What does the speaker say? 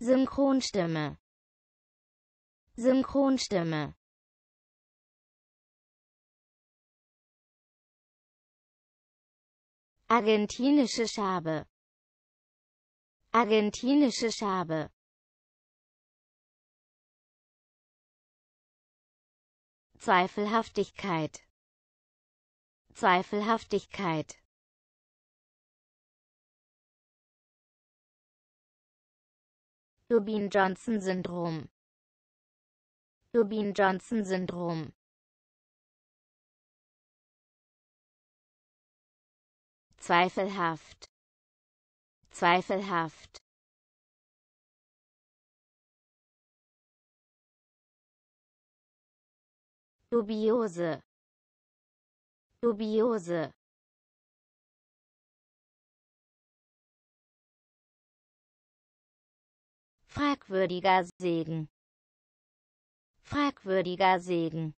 Synchronstimme Synchronstimme Argentinische Schabe Argentinische Schabe Zweifelhaftigkeit Zweifelhaftigkeit Dubin-Johnson-Syndrom Dubin-Johnson-Syndrom zweifelhaft zweifelhaft dubiose dubiose Fragwürdiger Segen. Fragwürdiger Segen.